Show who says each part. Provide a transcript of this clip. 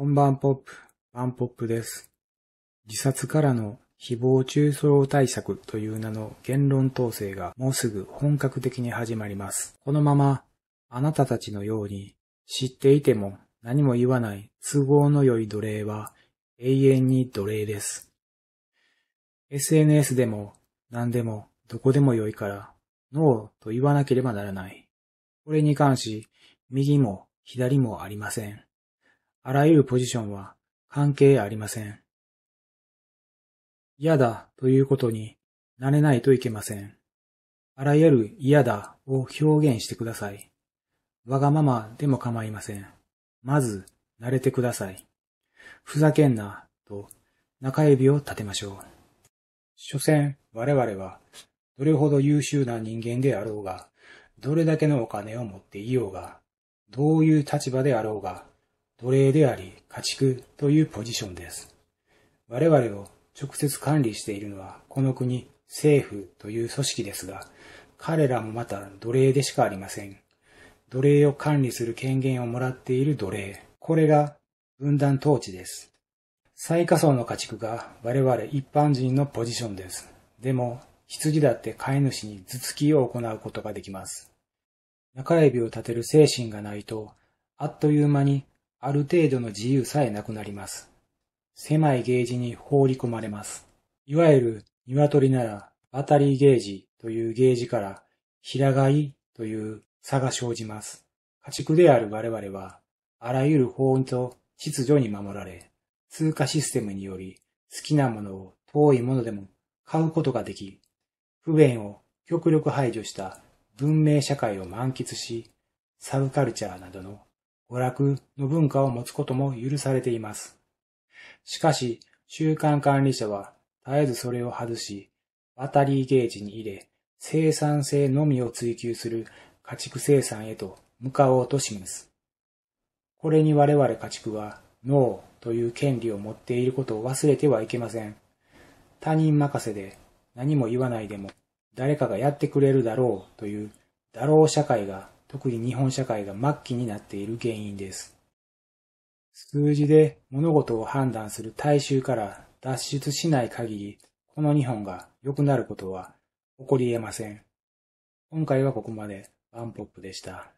Speaker 1: こんばんポップ、バンポップです。自殺からの誹謗中傷対策という名の言論統制がもうすぐ本格的に始まります。このまま、あなたたちのように知っていても何も言わない都合の良い奴隷は永遠に奴隷です。SNS でも何でもどこでも良いからノーと言わなければならない。これに関し、右も左もありません。あらゆるポジションは関係ありません。嫌だということになれないといけません。あらゆる嫌だを表現してください。わがままでも構いません。まず、慣れてください。ふざけんな、と中指を立てましょう。所詮、我々は、どれほど優秀な人間であろうが、どれだけのお金を持っていようが、どういう立場であろうが、奴隷であり家畜というポジションです。我々を直接管理しているのはこの国、政府という組織ですが、彼らもまた奴隷でしかありません。奴隷を管理する権限をもらっている奴隷。これが分断統治です。最下層の家畜が我々一般人のポジションです。でも、羊だって飼い主に頭突きを行うことができます。中指を立てる精神がないと、あっという間にある程度の自由さえなくなります。狭いゲージに放り込まれます。いわゆる鶏ならバタリーゲージというゲージから平飼いという差が生じます。家畜である我々は、あらゆる法律と秩序に守られ、通貨システムにより好きなものを遠いものでも買うことができ、不便を極力排除した文明社会を満喫し、サブカルチャーなどの娯楽の文化を持つことも許されています。しかし、中間管理者は絶えずそれを外し、バタリーゲージに入れ、生産性のみを追求する家畜生産へと向かおうとします。これに我々家畜は脳という権利を持っていることを忘れてはいけません。他人任せで何も言わないでも誰かがやってくれるだろうというだろう社会が特に日本社会が末期になっている原因です。数字で物事を判断する大衆から脱出しない限り、この日本が良くなることは起こり得ません。今回はここまで。ワンポップでした。